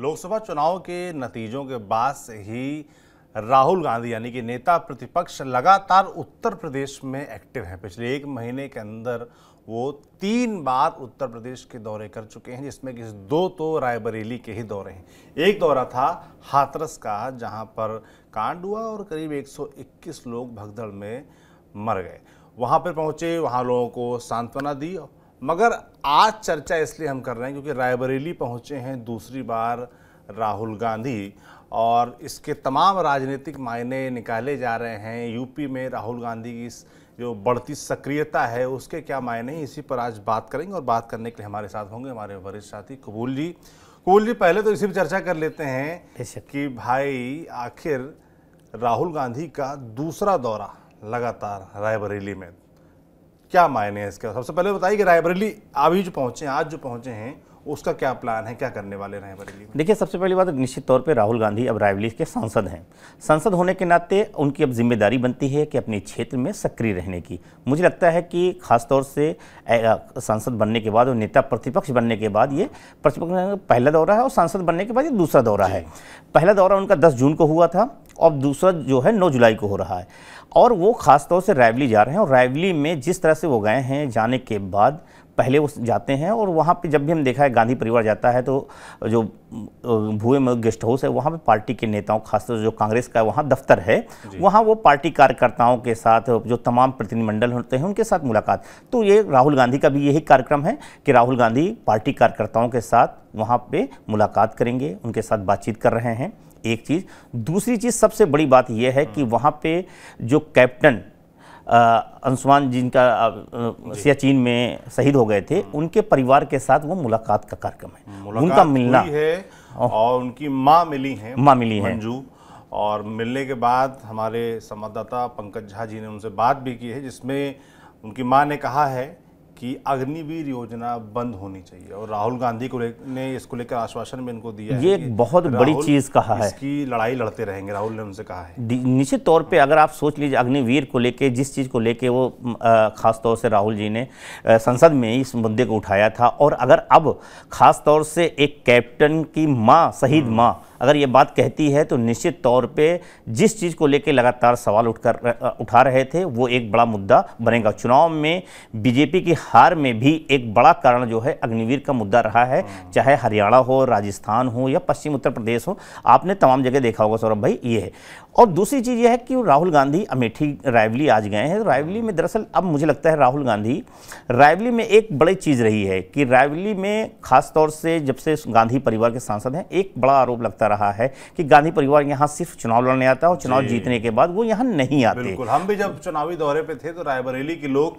लोकसभा चुनाव के नतीजों के बाद से ही राहुल गांधी यानी कि नेता प्रतिपक्ष लगातार उत्तर प्रदेश में एक्टिव हैं पिछले एक महीने के अंदर वो तीन बार उत्तर प्रदेश के दौरे कर चुके हैं जिसमें कि दो तो रायबरेली के ही दौरे हैं एक दौरा था हाथरस का जहां पर कांड हुआ और करीब 121 लोग भगदड़ में मर गए वहां पर पहुंचे वहां लोगों को सांत्वना दी मगर आज चर्चा इसलिए हम कर रहे हैं क्योंकि रायबरेली पहुंचे हैं दूसरी बार राहुल गांधी और इसके तमाम राजनीतिक मायने निकाले जा रहे हैं यूपी में राहुल गांधी की जो बढ़ती सक्रियता है उसके क्या मायने इसी पर आज बात करेंगे और बात करने के लिए हमारे साथ होंगे हमारे वरिष्ठ साथी कबूल जी कबूल जी पहले तो इसी पर चर्चा कर लेते हैं कि भाई आखिर राहुल गांधी का दूसरा दौरा लगातार रायबरेली में क्या मायने हैं इसका सबसे पहले तो बताइए कि रायबरेली अभी जो पहुंचे हैं आज जो पहुंचे हैं उसका क्या प्लान है क्या करने वाले हैं बरेली देखिए सबसे पहली बात तो निश्चित तौर पे राहुल गांधी अब रायबरेली के सांसद हैं सांसद होने के नाते उनकी अब जिम्मेदारी बनती है कि अपने क्षेत्र में सक्रिय रहने की मुझे लगता है कि खासतौर से सांसद बनने के बाद और नेता प्रतिपक्ष बनने के बाद ये प्रतिपक्ष पहला दौरा है और सांसद बनने के बाद ये दूसरा दौरा है पहला दौरा उनका दस जून को हुआ था और दूसरा जो है नौ जुलाई को हो रहा है और वो ख़ासतौर से रायवली जा रहे हैं और रायवली में जिस तरह से वो गए हैं जाने के बाद पहले वो जाते हैं और वहाँ पे जब भी हम देखा है गांधी परिवार जाता है तो जो भूए में गेस्ट हाउस है वहाँ पे पार्टी के नेताओं खासतौर जो कांग्रेस का वहाँ दफ्तर है वहाँ वो पार्टी कार्यकर्ताओं के साथ जो तमाम प्रतिनिधिमंडल होते हैं उनके साथ मुलाकात तो ये राहुल गांधी का भी यही कार्यक्रम है कि राहुल गांधी पार्टी कार्यकर्ताओं के साथ वहाँ पर मुलाकात करेंगे उनके साथ बातचीत कर रहे हैं एक चीज़ दूसरी चीज़ सबसे बड़ी बात यह है कि हाँ। वहां पे जो कैप्टन अंशुमान जिनका सियाचिन में शहीद हो गए थे हाँ। उनके परिवार के साथ वो मुलाकात का कार्यक्रम है उनका मिलना है और उनकी माँ मिली है माँ मिली है मंजू और मिलने के बाद हमारे संवाददाता पंकज झा जी ने उनसे बात भी की है जिसमें उनकी माँ ने कहा है कि अग्निवीर योजना बंद होनी चाहिए और राहुल गांधी को ने इसको लेकर आश्वासन भी इनको दिया ये एक बहुत बड़ी चीज कहा है इसकी लड़ाई लड़ते रहेंगे राहुल ने उनसे कहा है निश्चित तौर पे अगर आप सोच लीजिए अग्निवीर को लेके जिस चीज़ को लेके वो ख़ासतौर से राहुल जी ने संसद में इस मुद्दे को उठाया था और अगर अब ख़ासतौर से एक कैप्टन की माँ शहीद हम्म। माँ अगर ये बात कहती है तो निश्चित तौर पे जिस चीज़ को लेकर लगातार सवाल उठकर उठा रहे थे वो एक बड़ा मुद्दा बनेगा चुनाव में बीजेपी की हार में भी एक बड़ा कारण जो है अग्निवीर का मुद्दा रहा है चाहे हरियाणा हो राजस्थान हो या पश्चिम उत्तर प्रदेश हो आपने तमाम जगह देखा होगा सौरभ भाई ये है और दूसरी चीज़ यह है कि राहुल गांधी अमेठी रायवली आज गए हैं तो रायवली में दरअसल अब मुझे लगता है राहुल गांधी रायवली में एक बड़ी चीज़ रही है कि रायवली में खास तौर से जब से गांधी परिवार के सांसद हैं एक बड़ा आरोप लगता रहा है कि गांधी परिवार यहाँ सिर्फ चुनाव लड़ने आता है और चुनाव जीतने के बाद वो यहाँ नहीं आते बिल्कुल हम भी जब चुनावी दौरे पर थे तो रायबरेली के लोग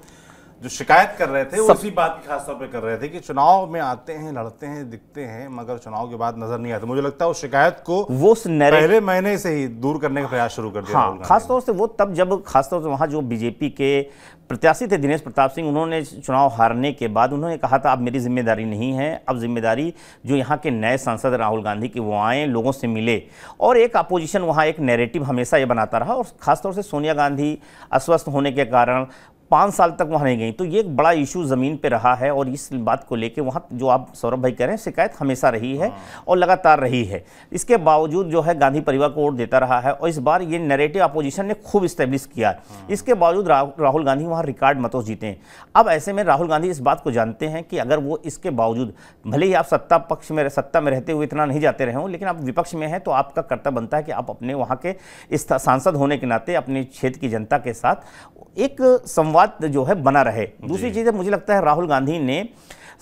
जो शिकायत कर रहे थे सब... वो इसी बात की खासतौर पर कर रहे थे कि चुनाव में आते हैं लड़ते हैं दिखते हैं मगर चुनाव के बाद नजर नहीं आते मुझे लगता है उस शिकायत को वो नरे... पहले महीने से ही दूर करने का प्रयास शुरू कर दिया हाँ, खासतौर से वो तब जब खासतौर से वहाँ जो बीजेपी के प्रत्याशी थे दिनेश प्रताप सिंह उन्होंने चुनाव हारने के बाद उन्होंने कहा था अब मेरी जिम्मेदारी नहीं है अब जिम्मेदारी जो यहाँ के नए सांसद राहुल गांधी की वो आए लोगों से मिले और एक अपोजिशन वहाँ एक नैरेटिव हमेशा ये बनाता रहा और ख़ासतौर से सोनिया गांधी अस्वस्थ होने के कारण पाँच साल तक वहाँ नहीं गई तो ये एक बड़ा इशू ज़मीन पे रहा है और इस बात को लेके वहाँ जो आप सौरभ भाई कह रहे हैं शिकायत हमेशा रही है हाँ। और लगातार रही है इसके बावजूद जो है गांधी परिवार को वोट देता रहा है और इस बार ये नेरेटिव अपोजिशन ने खूब इस्टेब्लिश किया हाँ। इसके बावजूद राहुल गांधी वहाँ रिकॉर्ड मतों जीते हैं अब ऐसे में राहुल गांधी इस बात को जानते हैं कि अगर वो इसके बावजूद भले ही आप सत्ता पक्ष में सत्ता में रहते हुए इतना नहीं जाते रहे हो लेकिन आप विपक्ष में हैं तो आपका कर्तव्य बनता है कि आप अपने वहाँ के सांसद होने के नाते अपने क्षेत्र की जनता के साथ एक संवाद विवाद जो है बना रहे दूसरी चीज़ है मुझे लगता है राहुल गांधी ने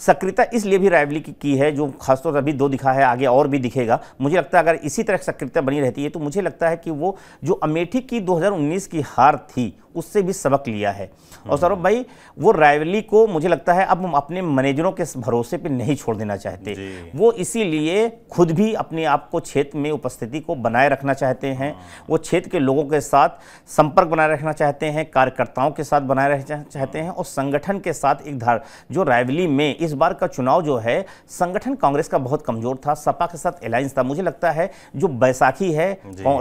सक्रियता इसलिए भी रायबली की, की है जो खासतौर अभी दो दिखा है आगे और भी दिखेगा मुझे लगता है अगर इसी तरह सक्रियता बनी रहती है तो मुझे लगता है कि वो जो अमेठी की 2019 की हार थी उससे भी सबक लिया है और हाँ। सौरभ भाई वो रायवली को मुझे लगता है अब हम अपने मैनेजरों के भरोसे पे नहीं छोड़ देना चाहते वो इसीलिए खुद भी अपने आप को क्षेत्र में उपस्थिति को बनाए रखना चाहते हैं हाँ। वो क्षेत्र के लोगों के साथ संपर्क बनाए रखना चाहते हैं कार्यकर्ताओं के साथ बनाए रहना चाहते हैं और संगठन के साथ एक धार जो रायवली में इस बार का चुनाव जो है संगठन कांग्रेस का बहुत कमजोर था सपा के साथ अलायंस था मुझे लगता है जो बैसाखी है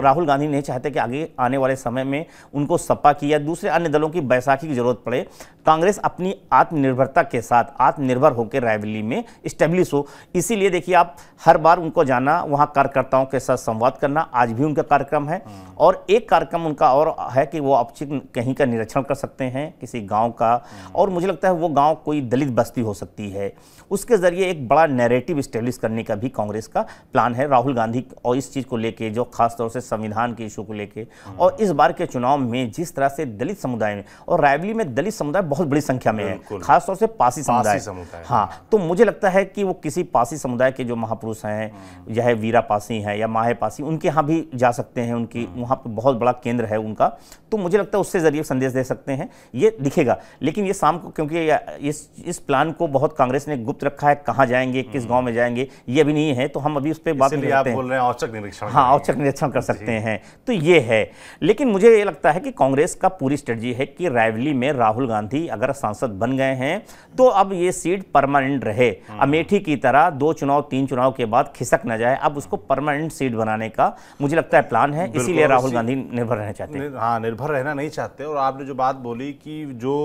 राहुल गांधी नहीं चाहते कि आगे आने वाले समय में उनको सपा की या या दूसरे अन्य दलों की बैसाखी की जरूरत पड़े कांग्रेस अपनी आत्मनिर्भरता के साथ आत्मनिर्भर होकर रायबली में स्टेब्लिश हो इसीलिए देखिए आप हर बार उनको जाना वहाँ कार्यकर्ताओं के साथ संवाद करना आज भी उनका कार्यक्रम है हाँ। और एक कार्यक्रम उनका और है कि वो औपचिक कहीं का निरीक्षण कर सकते हैं किसी गाँव का हाँ। और मुझे लगता है वो गाँव कोई दलित बस्ती हो सकती है उसके ज़रिए एक बड़ा नैरेटिव स्टेब्लिश करने का भी कांग्रेस का प्लान है राहुल गांधी और इस चीज़ को लेके जो खासतौर से संविधान के इशू को लेके हम्म। और इस बार के चुनाव में जिस तरह से दलित समुदाय में और रायबली में दलित समुदाय बहुत बड़ी संख्या में है खासतौर से पासी समुदाय हाँ तो मुझे लगता है कि वो किसी पासी समुदाय के जो महापुरुष हैं चाहे हम्म। वीरा पासी हैं या माहे पासी उनके यहाँ भी जा सकते हैं उनकी हम्म। वहाँ पर बहुत बड़ा केंद्र है उनका तो मुझे लगता है उससे ज़रिए संदेश दे सकते हैं ये दिखेगा लेकिन ये शाम को क्योंकि इस इस प्लान को बहुत कांग्रेस ने गुप्त गुप्त रखा है कहाँ जाएंगे किस हम्म। गांव में जाएंगे ये भी नहीं है तो हम अभी उस पर बात नहीं करते हैं औचक निरीक्षण हाँ औचक निरीक्षण कर सकते हैं तो ये है लेकिन मुझे ये लगता है कि कांग्रेस का पूरी स्ट्रेटजी है कि रायवली में राहुल गांधी अगर सांसद बन गए हैं तो अब ये सीट परमानेंट रहे हम्म। अमेठी की तरह दो चुनाव तीन चुनाव के बाद खिसक ना जाए अब उसको परमानेंट सीट बनाने का मुझे लगता है प्लान है इसीलिए राहुल गांधी निर्भर रहना चाहते हैं हाँ निर्भर रहना नहीं चाहते और आपने जो बात बोली कि जो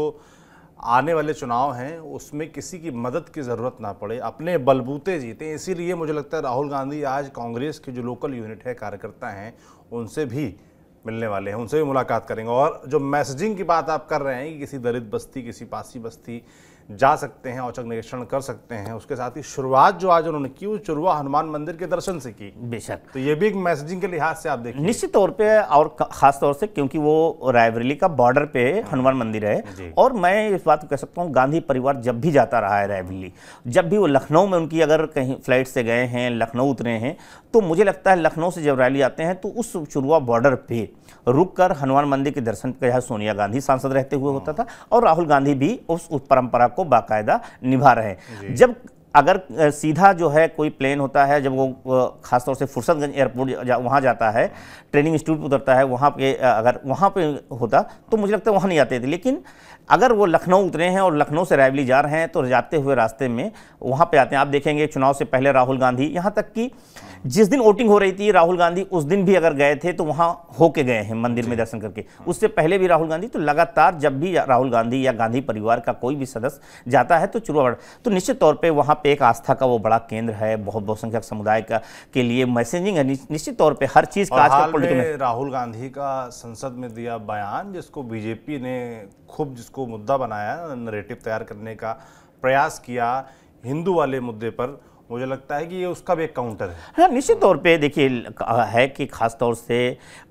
आने वाले चुनाव हैं उसमें किसी की मदद की ज़रूरत ना पड़े अपने बलबूते जीतें इसीलिए मुझे लगता है राहुल गांधी आज कांग्रेस के जो लोकल यूनिट है कार्यकर्ता हैं उनसे भी मिलने वाले हैं उनसे भी मुलाकात करेंगे और जो मैसेजिंग की बात आप कर रहे हैं कि किसी दलित बस्ती किसी पासी बस्ती जा सकते हैं औचक निरीक्षण कर सकते हैं उसके साथ ही शुरुआत जो आज उन्होंने की वो हनुमान मंदिर के दर्शन से की बेशक तो ये भी एक मैसेजिंग के लिहाज से आप देखिए निश्चित तौर पे और खास तौर से क्योंकि वो रायबरेली का बॉर्डर पे हनुमान मंदिर है और मैं इस बात को कह सकता हूँ गांधी परिवार जब भी जाता रहा है रायबरेली जब भी वो लखनऊ में उनकी अगर कहीं फ्लाइट से गए हैं लखनऊ उतरे हैं तो मुझे लगता है लखनऊ से जब रैली आते हैं तो उस चुरुआ बॉर्डर पे रुक कर हनुमान मंदिर के दर्शन का यहाँ सोनिया गांधी सांसद रहते हुए होता था और राहुल गांधी भी उस परंपरा को बाकायदा निभा रहे हैं जब अगर सीधा जो है कोई प्लेन होता है जब वो खासतौर से फुर्सतगंज एयरपोर्ट जा, वहाँ जाता है ट्रेनिंग इंस्टीट्यूट उतरता है वहाँ पे अगर वहाँ पे होता तो मुझे लगता है वहाँ नहीं आते थे लेकिन अगर वो लखनऊ उतरे हैं और लखनऊ से रायबली जा रहे हैं तो जाते हुए रास्ते में वहाँ पे आते हैं आप देखेंगे चुनाव से पहले राहुल गांधी यहाँ तक कि जिस दिन वोटिंग हो रही थी राहुल गांधी उस दिन भी अगर गए थे तो वहां होके गए हैं मंदिर में दर्शन करके उससे पहले भी राहुल गांधी तो लगातार जब भी राहुल गांधी या गांधी परिवार का कोई भी सदस्य जाता है तो चुरुआड़ तो निश्चित तौर पर वहां पर एक आस्था का वो बड़ा केंद्र है बहुत बहुसंख्यक समुदाय का के लिए मैसेजिंग है निश्चित तौर पर हर चीज़ का राहुल गांधी का संसद में दिया बयान जिसको बीजेपी ने खूब जिसको मुद्दा बनाया नरेटिव तैयार करने का प्रयास किया हिंदू वाले मुद्दे पर मुझे लगता है कि ये उसका भी एक काउंटर है हाँ निश्चित तौर पे देखिए है कि खास तौर से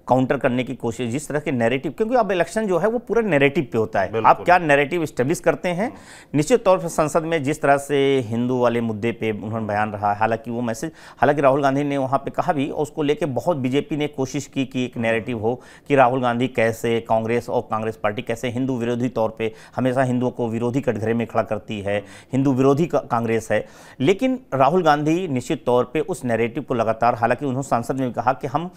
काउंटर करने की कोशिश जिस तरह के नैरेटिव क्योंकि अब इलेक्शन जो है वो पूरा नैरेटिव पे होता है आप क्या नैरेटिव स्टेब्लिश करते हैं निश्चित तौर पर संसद में जिस तरह से हिंदू वाले मुद्दे पे उन्होंने बयान रहा है हालांकि वो मैसेज हालांकि राहुल गांधी ने वहाँ पे कहा भी और उसको लेके बहुत बीजेपी ने कोशिश की कि एक नैरेटिव हो कि राहुल गांधी कैसे कांग्रेस और कांग्रेस पार्टी कैसे हिंदू विरोधी तौर पर हमेशा हिंदुओं को विरोधी कटघरे में खड़ा करती है हिंदू विरोधी कांग्रेस है लेकिन राहुल गांधी निश्चित तौर पर उस नैरेटिव को लगातार हालांकि उन्होंने सांसद ने कहा कि हम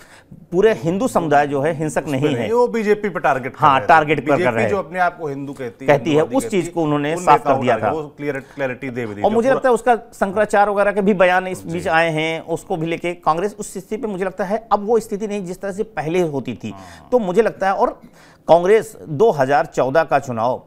पूरे हिंदू समुदाय जो है हिंसक नहीं है वो बीजेपी पर टारगेट हाँ टारगेट कर कर रहे हैं जो अपने आप को हिंदू कहती कहती है उस चीज को उन्होंने साफ कर दिया था क्लैरिटी दे और मुझे लगता है उसका शंकराचार्य वगैरह के भी बयान इस बीच आए हैं उसको भी लेके कांग्रेस उस स्थिति पे मुझे लगता है अब वो स्थिति नहीं जिस तरह से पहले होती थी हाँ। तो मुझे लगता है और कांग्रेस 2014 का चुनाव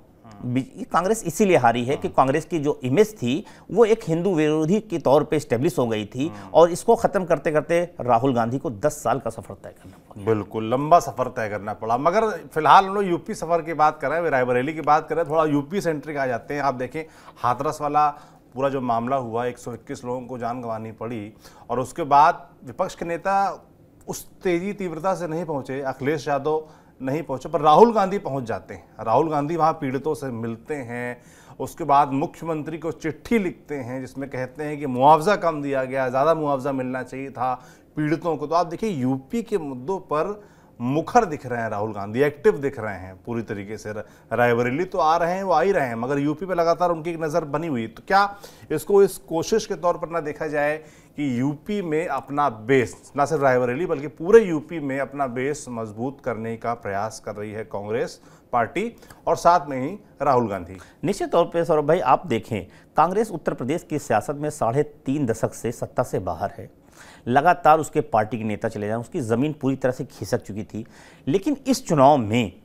कांग्रेस इसीलिए हारी है कि हाँ। कांग्रेस की जो इमेज थी वो एक हिंदू विरोधी के तौर पे स्टेब्लिश हो गई थी हाँ। और इसको ख़त्म करते करते राहुल गांधी को 10 साल का सफ़र तय करना पड़ा बिल्कुल लंबा सफ़र तय करना पड़ा मगर फिलहाल हम लोग यूपी सफ़र की बात कर रहे हैं रायबरेली की बात करें थोड़ा यूपी सेंट्रिक आ जाते हैं आप देखें हाथरस वाला पूरा जो मामला हुआ एक लोगों को जान गंवानी पड़ी और उसके बाद विपक्ष के नेता उस तेज़ी तीव्रता से नहीं पहुँचे अखिलेश यादव नहीं पहुंचे पर राहुल गांधी पहुंच जाते हैं राहुल गांधी वहाँ पीड़ितों से मिलते हैं उसके बाद मुख्यमंत्री को चिट्ठी लिखते हैं जिसमें कहते हैं कि मुआवजा कम दिया गया ज़्यादा मुआवजा मिलना चाहिए था पीड़ितों को तो आप देखिए यूपी के मुद्दों पर मुखर दिख रहे हैं राहुल गांधी एक्टिव दिख रहे हैं पूरी तरीके से रायबरेली तो आ रहे हैं वो आ ही रहे हैं मगर यूपी पे लगातार उनकी एक नज़र बनी हुई तो क्या इसको इस कोशिश के तौर पर ना देखा जाए कि यूपी में अपना बेस ना सिर्फ रायबरेली बल्कि पूरे यूपी में अपना बेस मजबूत करने का प्रयास कर रही है कांग्रेस पार्टी और साथ में ही राहुल गांधी निश्चित तौर पर सौरभ भाई आप देखें कांग्रेस उत्तर प्रदेश की सियासत में साढ़े तीन दशक से सत्ता से बाहर है लगातार उसके पार्टी के नेता चले जाए उसकी ज़मीन पूरी तरह से खिसक चुकी थी लेकिन इस चुनाव में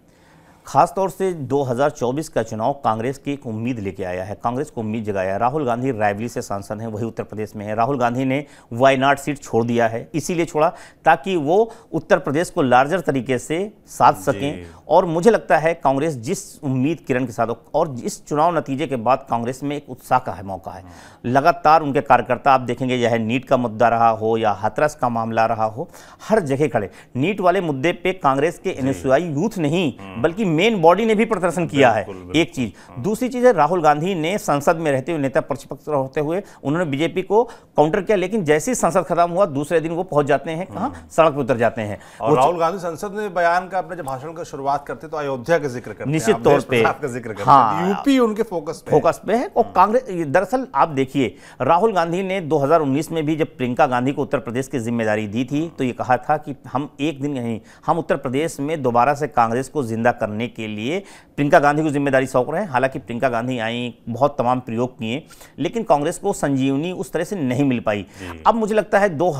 खासतौर से 2024 का चुनाव कांग्रेस की एक उम्मीद लेके आया है कांग्रेस को उम्मीद जगाया है राहुल गांधी रायबली से सांसद हैं वही उत्तर प्रदेश में है राहुल गांधी ने वायनाड सीट छोड़ दिया है इसीलिए छोड़ा ताकि वो उत्तर प्रदेश को लार्जर तरीके से साध सकें और मुझे लगता है कांग्रेस जिस उम्मीद किरण के साथ और जिस चुनाव नतीजे के बाद कांग्रेस में एक उत्साह का है मौका है लगातार उनके कार्यकर्ता आप देखेंगे यह नीट का मुद्दा रहा हो या हथरस का मामला रहा हो हर जगह खड़े नीट वाले मुद्दे पे कांग्रेस के एन यूथ नहीं हम्म। बल्कि मेन बॉडी ने भी प्रदर्शन किया है एक चीज दूसरी चीज है राहुल गांधी ने संसद में रहते हुए नेता प्रतिपक्ष होते हुए उन्होंने बीजेपी को काउंटर किया लेकिन जैसे ही संसद खत्म हुआ दूसरे दिन वो पहुंच जाते हैं कहा हम्म। सड़क पर उतर जाते हैं राहुल गांधी संसद में बयान का अपने भाषण का शुरुआत बात करते तो अयोध्या का जिक्र करते निश्चित तौर पे का जिक्र करते हाँ, यूपी उनके फोकस पे फोकस पे है और हाँ। कांग्रेस दरअसल आप देखिए राहुल गांधी ने 2019 में भी जब प्रियंका गांधी को उत्तर प्रदेश की जिम्मेदारी दी थी तो ये कहा था कि हम एक दिन नहीं हम उत्तर प्रदेश में दोबारा से कांग्रेस को जिंदा करने के लिए प्रियंका गांधी को जिम्मेदारी सौंप रहे हैं हालांकि प्रियंका गांधी आई बहुत तमाम प्रयोग किए लेकिन कांग्रेस को संजीवनी उस तरह से नहीं मिल पाई अब मुझे लगता है दो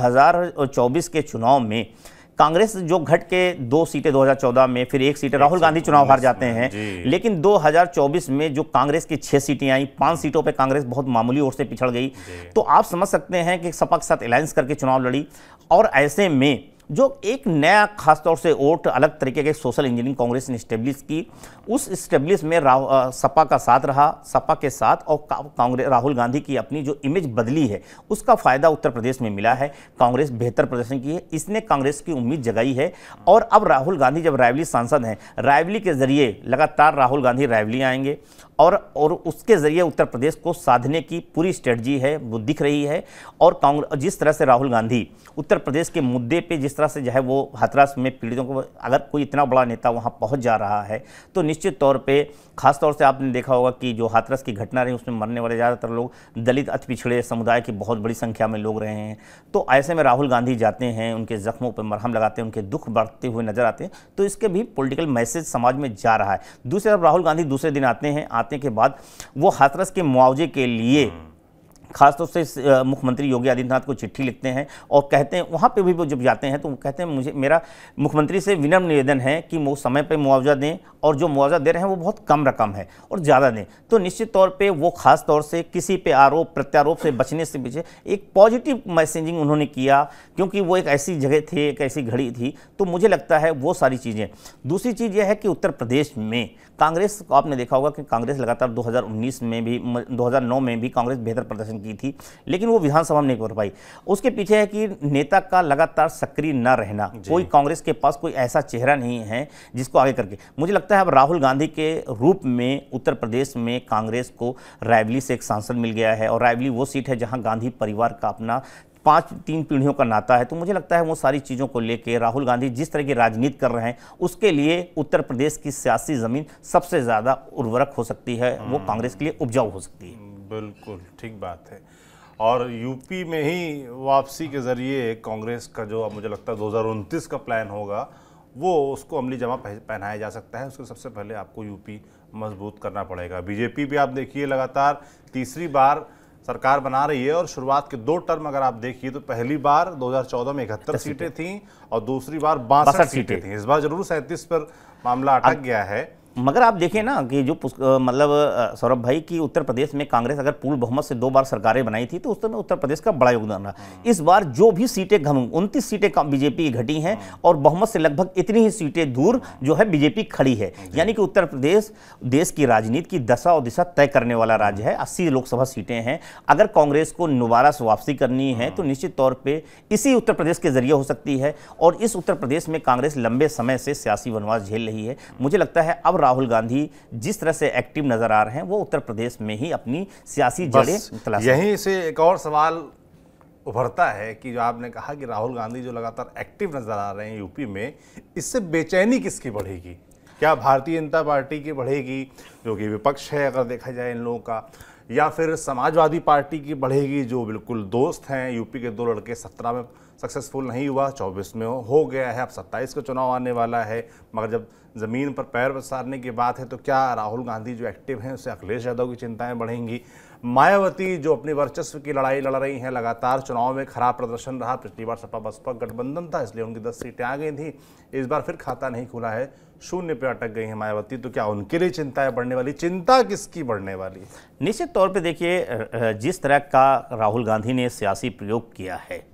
के चुनाव में कांग्रेस जो घट के दो सीटें 2014 में फिर एक सीट राहुल गांधी चुनाव हार जाते हैं लेकिन 2024 में जो कांग्रेस की छह सीटें आई पांच सीटों पर कांग्रेस बहुत मामूली ओर से पिछड़ गई तो आप समझ सकते हैं कि सपा के साथ अलायंस करके चुनाव लड़ी और ऐसे में जो एक नया खासतौर से वोट अलग तरीके के सोशल इंजीनियरिंग कांग्रेस ने इस्टेब्लिश की उस इस्टेब्लिश में राह सपा का साथ रहा सपा के साथ और कांग्रेस राहुल गांधी की अपनी जो इमेज बदली है उसका फ़ायदा उत्तर प्रदेश में मिला है कांग्रेस बेहतर प्रदर्शन की है इसने कांग्रेस की उम्मीद जगाई है और अब राहुल गांधी जब रायवली सांसद हैं रायवली के जरिए लगातार राहुल गांधी रायवली आएंगे और और उसके ज़रिए उत्तर प्रदेश को साधने की पूरी स्ट्रेटजी है वो दिख रही है और कांग्रेस जिस तरह से राहुल गांधी उत्तर प्रदेश के मुद्दे पे जिस तरह से जो है वो हथरास में पीड़ितों को अगर कोई इतना बड़ा नेता वहाँ पहुँच जा रहा है तो निश्चित तौर पर खासतौर से आपने देखा होगा कि जो हाथरस की घटना रही उसमें मरने वाले ज़्यादातर लोग दलित अति पिछड़े समुदाय की बहुत बड़ी संख्या में लोग रहे हैं तो ऐसे में राहुल गांधी जाते हैं उनके ज़ख्मों पर मरहम लगाते हैं उनके दुख बढ़ते हुए नजर आते हैं तो इसके भी पॉलिटिकल मैसेज समाज में जा रहा है दूसरी तरफ राहुल गांधी दूसरे दिन आते हैं आते के बाद वो हाथरस के मुआवजे के लिए हम्म। खासतौर से मुख्यमंत्री योगी आदित्यनाथ को चिट्ठी लिखते हैं और कहते हैं वहाँ पर भी वो जब जाते हैं तो वो कहते हैं मुझे मेरा मुख्यमंत्री से विनम्र निवेदन है कि वो समय पर मुआवजा दें और जो मुआवजा दे रहे हैं वो बहुत कम रकम है और ज़्यादा दें तो निश्चित तौर पर वो खास तौर से किसी पे आरोप प्रत्यारोप से बचने से पीछे एक पॉजिटिव मैसेजिंग उन्होंने किया क्योंकि वो एक ऐसी जगह थे एक ऐसी घड़ी थी तो मुझे लगता है वो सारी चीज़ें दूसरी चीज़ यह है कि उत्तर प्रदेश में कांग्रेस को आपने देखा होगा कि कांग्रेस लगातार 2019 में भी 2009 में भी कांग्रेस बेहतर प्रदर्शन की थी लेकिन वो विधानसभा में नहीं कर पाई उसके पीछे है कि नेता का लगातार सक्रिय न रहना कोई कांग्रेस के पास कोई ऐसा चेहरा नहीं है जिसको आगे करके मुझे लगता है अब राहुल गांधी के रूप में उत्तर प्रदेश में कांग्रेस को रायबली से एक सांसद मिल गया है और रायबली वो सीट है जहाँ गांधी परिवार का अपना पाँच तीन पीढ़ियों का नाता है तो मुझे लगता है वो सारी चीज़ों को लेकर राहुल गांधी जिस तरह की राजनीति कर रहे हैं उसके लिए उत्तर प्रदेश की सियासी ज़मीन सबसे ज़्यादा उर्वरक हो सकती है वो हम्म। कांग्रेस के लिए उपजाऊ हो सकती है बिल्कुल ठीक बात है और यूपी में ही वापसी के ज़रिए कांग्रेस का जो मुझे लगता है दो का प्लान होगा वो उसको अमली जमा पहनाया जा सकता है उसको सबसे पहले आपको यूपी मजबूत करना पड़ेगा बीजेपी भी आप देखिए लगातार तीसरी बार सरकार बना रही है और शुरुआत के दो टर्म अगर आप देखिए तो पहली बार 2014 में इकहत्तर सीटें थीं और दूसरी बार बासठ सीटें थीं इस बार जरूर सैंतीस पर मामला अटक गया है मगर आप देखें ना कि जो मतलब सौरभ भाई की उत्तर प्रदेश में कांग्रेस अगर पूर्ण बहुमत से दो बार सरकारें बनाई थी तो उस समय उत्तर प्रदेश का बड़ा योगदान रहा हाँ। इस बार जो भी सीटें घम उनतीस सीटें बीजेपी घटी हैं हाँ। और बहुमत से लगभग इतनी ही सीटें दूर जो है बीजेपी खड़ी है हाँ यानी कि उत्तर प्रदेश देश की राजनीति की दशा और दिशा तय करने वाला राज्य है अस्सी लोकसभा सीटें हैं अगर कांग्रेस को नुबारा से वापसी करनी है तो निश्चित तौर पर इसी उत्तर प्रदेश के जरिए हो सकती है और इस उत्तर प्रदेश में कांग्रेस लंबे समय से सियासी वनवास झेल रही है मुझे लगता है अब राहुल गांधी जिस तरह से एक्टिव नजर आ रहे हैं वो उत्तर प्रदेश में ही अपनी सियासी जड़ें यहीं से एक और सवाल उभरता है कि जो आपने कहा कि राहुल गांधी जो लगातार एक्टिव नजर आ रहे हैं यूपी में इससे बेचैनी किसकी बढ़ेगी क्या भारतीय जनता पार्टी की बढ़ेगी जो कि विपक्ष है अगर देखा जाए इन लोगों का या फिर समाजवादी पार्टी की बढ़ेगी जो बिल्कुल दोस्त हैं यूपी के दो लड़के सत्रह में सक्सेसफुल नहीं हुआ चौबीस में हो, गया है अब सत्ताईस का चुनाव आने वाला है मगर जब ज़मीन पर पैर पसारने की बात है तो क्या राहुल गांधी जो एक्टिव हैं उससे अखिलेश यादव की चिंताएं बढ़ेंगी मायावती जो अपनी वर्चस्व की लड़ाई लड़ रही हैं लगातार चुनाव में खराब प्रदर्शन रहा पिछली बार सपा बसपा गठबंधन था इसलिए उनकी दस सीटें आ गई थी इस बार फिर खाता नहीं खुला है शून्य पे अटक गई हैं मायावती तो क्या उनके लिए चिंताएं बढ़ने वाली चिंता किसकी बढ़ने वाली निश्चित तौर पर देखिए जिस तरह का राहुल गांधी ने सियासी प्रयोग किया है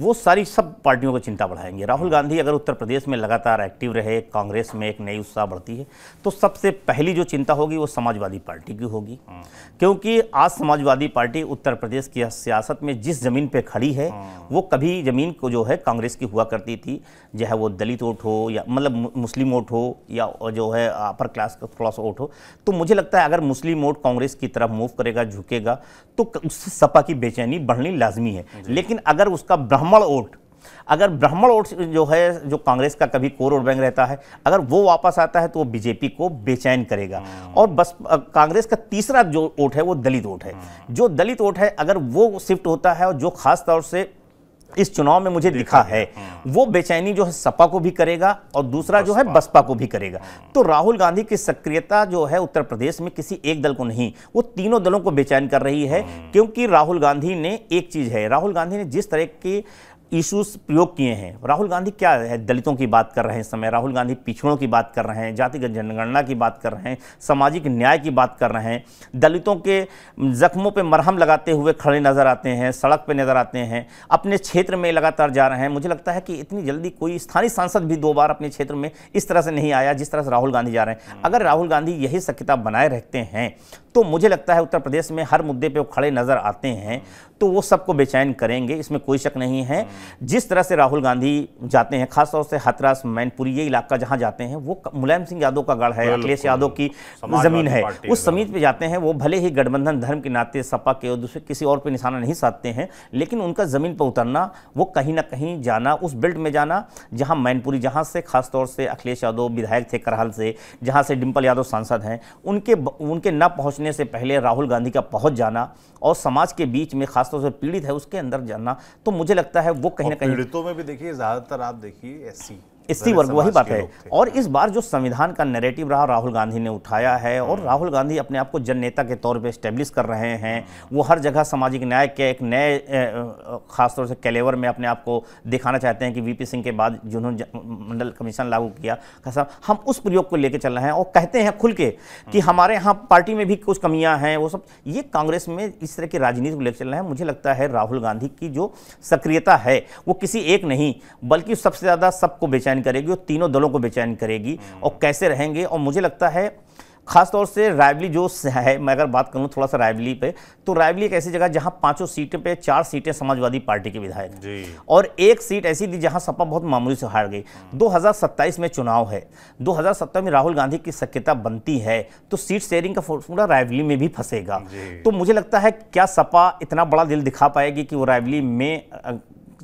वो सारी सब पार्टियों को चिंता बढ़ाएंगे राहुल गांधी अगर उत्तर प्रदेश में लगातार एक्टिव रहे कांग्रेस में एक नई उत्साह बढ़ती है तो सबसे पहली जो चिंता होगी वो समाजवादी पार्टी की होगी हाँ। क्योंकि आज समाजवादी पार्टी उत्तर प्रदेश की सियासत में जिस ज़मीन पर खड़ी है हाँ। वो कभी ज़मीन को जो है कांग्रेस की हुआ करती थी चाहे वो दलित वोट हो या मतलब मुस्लिम वोट हो या जो है अपर क्लास का क्लास वोट हो तो मुझे लगता है अगर मुस्लिम वोट कांग्रेस की तरफ मूव करेगा झुकेगा तो उससे सपा की बेचैनी बढ़नी लाजमी है लेकिन अगर उसका ब्राह्मण ब्राह्मण वोट अगर ब्राह्मण वोट जो है जो कांग्रेस का कभी कोर वोट बैंक रहता है अगर वो वापस आता है तो वो बीजेपी को बेचैन करेगा हाँ। और बस कांग्रेस का तीसरा जो वोट है वो दलित वोट है हाँ। जो दलित वोट है अगर वो शिफ्ट होता है और जो खास तौर से इस चुनाव में मुझे दिखा है हाँ। वो बेचैनी जो है सपा को भी करेगा और दूसरा जो है बसपा को भी करेगा हाँ। तो राहुल गांधी की सक्रियता जो है उत्तर प्रदेश में किसी एक दल को नहीं वो तीनों दलों को बेचैन कर रही है हाँ। क्योंकि राहुल गांधी ने एक चीज है राहुल गांधी ने जिस तरह की इश्यूज प्रयोग किए हैं राहुल गांधी क्या है दलितों की बात कर रहे हैं इस समय राहुल गांधी पिछड़ों की बात कर रहे हैं जातिगत जनगणना की बात कर रहे हैं सामाजिक न्याय की बात कर रहे हैं दलितों के जख्मों पे मरहम लगाते हुए खड़े नज़र आते हैं सड़क पे नज़र आते हैं अपने क्षेत्र में लगातार जा रहे हैं मुझे लगता है कि इतनी जल्दी कोई स्थानीय सांसद भी दो बार अपने क्षेत्र में इस तरह से नहीं आया जिस तरह से राहुल गांधी जा रहे हैं अगर राहुल गांधी यही सख्यता बनाए रखते हैं तो मुझे लगता है उत्तर प्रदेश में हर मुद्दे पे वो खड़े नज़र आते हैं तो वो सबको बेचैन करेंगे इसमें कोई शक नहीं है हम्म। जिस तरह से राहुल गांधी जाते हैं खासतौर से हथरास मैनपुरी ये इलाका जहां जाते हैं वो मुलायम सिंह यादव का गढ़ है अखिलेश यादव की ज़मीन है उस समीत पर जाते हैं वो भले ही गठबंधन धर्म के नाते सपा के और दूसरे किसी और पर निशाना नहीं साधते हैं लेकिन उनका ज़मीन पर उतरना वो कहीं ना कहीं जाना उस बिल्ट में जाना जहाँ मैनपुरी जहाँ से खासतौर से अखिलेश यादव विधायक थे करहाल से जहाँ से डिम्पल यादव सांसद हैं उनके उनके न पहुँचने पहुंचने से पहले राहुल गांधी का पहुंच जाना और समाज के बीच में खासतौर से पीड़ित है उसके अंदर जाना तो मुझे लगता है वो कहीं ना कहीं पीड़ितों में भी देखिए ज़्यादातर आप देखिए एस इसी वर्ग वही बात है और इस बार जो संविधान का नैरेटिव रहा राहुल गांधी ने उठाया है हम्म। और राहुल गांधी अपने आप को जन नेता के तौर पे स्टेब्लिश कर रहे हैं वो हर जगह सामाजिक न्याय के एक नए खासतौर से कैलेवर में अपने आप को दिखाना चाहते हैं कि वीपी सिंह के बाद जिन्होंने मंडल कमीशन लागू किया खासा हम उस प्रयोग को लेकर चल रहे हैं और कहते हैं खुल के कि हम्म। हमारे यहाँ पार्टी में भी कुछ कमियाँ हैं वो सब ये कांग्रेस में इस तरह की राजनीति को लेकर चल रहे हैं मुझे लगता है राहुल गांधी की जो सक्रियता है वो किसी एक नहीं बल्कि सबसे ज़्यादा सबको बेचैन बेचैन करेगी और तीनों दलों को बेचैन करेगी और कैसे रहेंगे और मुझे लगता है खास तौर से रायबली जो है मैं अगर बात करूं थोड़ा सा रायबली पे तो रायबली एक ऐसी जगह जहां पांचों सीटें पे चार सीटें समाजवादी पार्टी के विधायक और एक सीट ऐसी थी जहां सपा बहुत मामूली से हार गई 2027 में चुनाव है 2027 में राहुल गांधी की सख्यता बनती है तो सीट शेयरिंग का फॉर्मूला रायबली में भी फंसेगा तो मुझे लगता है क्या सपा इतना बड़ा दिल दिखा पाएगी कि वो रायबली में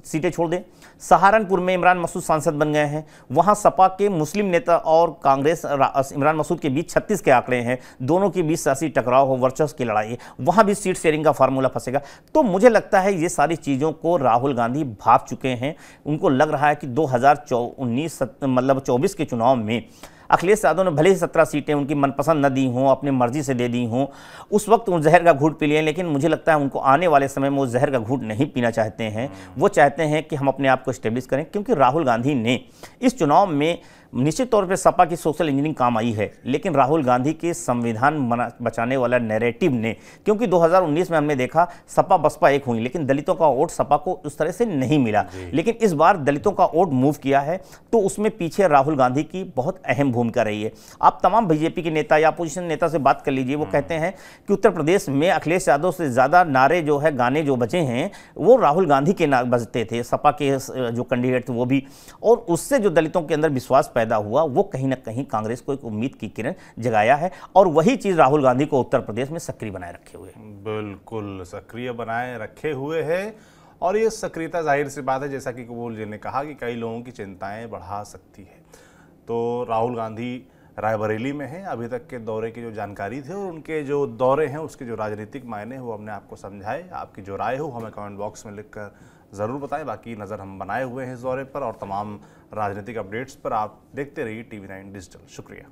सीटें छोड़ दें सहारनपुर में इमरान मसूद सांसद बन गए हैं वहाँ सपा के मुस्लिम नेता और कांग्रेस इमरान मसूद के बीच छत्तीस के आंकड़े हैं दोनों के बीच सियासी टकराव हो वर्चस्व की लड़ाई वहाँ भी सीट शेयरिंग का फार्मूला फंसेगा तो मुझे लगता है ये सारी चीज़ों को राहुल गांधी भाप चुके हैं उनको लग रहा है कि दो मतलब चौबीस के चुनाव में अखिलेश यादव ने भले ही सत्रह सीटें उनकी मनपसंद न दी हों अपनी मर्जी से दे दी हों उस वक्त उन जहर का घूट पी लिए लेकिन मुझे लगता है उनको आने वाले समय में वो जहर का घूट नहीं पीना चाहते हैं वो चाहते हैं कि हम अपने आप को स्टेब्लिश करें क्योंकि राहुल गांधी ने इस चुनाव में निश्चित तौर पर सपा की सोशल इंजीनियरिंग काम आई है लेकिन राहुल गांधी के संविधान बचाने वाला नैरेटिव ने क्योंकि 2019 में हमने देखा सपा बसपा एक हुई लेकिन दलितों का वोट सपा को उस तरह से नहीं मिला लेकिन इस बार दलितों का वोट मूव किया है तो उसमें पीछे राहुल गांधी की बहुत अहम भूमिका रही है आप तमाम बीजेपी के नेता या अपोजिशन नेता से बात कर लीजिए वो हम्म। कहते हैं कि उत्तर प्रदेश में अखिलेश यादव से ज़्यादा नारे जो है गाने जो बचे हैं वो राहुल गांधी के बजते थे सपा के जो कैंडिडेट थे वो भी और उससे जो दलितों के अंदर विश्वास पैदा हुआ वो कहीं ना कहीं कांग्रेस को एक उम्मीद की किरण जगाया है और वही चीज़ राहुल गांधी को उत्तर प्रदेश में सक्रिय बनाए रखे हुए बिल्कुल सक्रिय बनाए रखे हुए है और ये सक्रियता जाहिर सी बात है जैसा कि कबूल जी ने कहा कि कई लोगों की चिंताएं बढ़ा सकती है तो राहुल गांधी रायबरेली में हैं अभी तक के दौरे की जो जानकारी थी और उनके जो दौरे हैं उसके जो राजनीतिक मायने वो हमने आपको समझाए आपकी जो राय हो हमें कमेंट बॉक्स में लिखकर ज़रूर बताएं बाकी नज़र हम बनाए हुए हैं इस दौरे पर और तमाम राजनीतिक अपडेट्स पर आप देखते रहिए टीवी नाइन डिजिटल शुक्रिया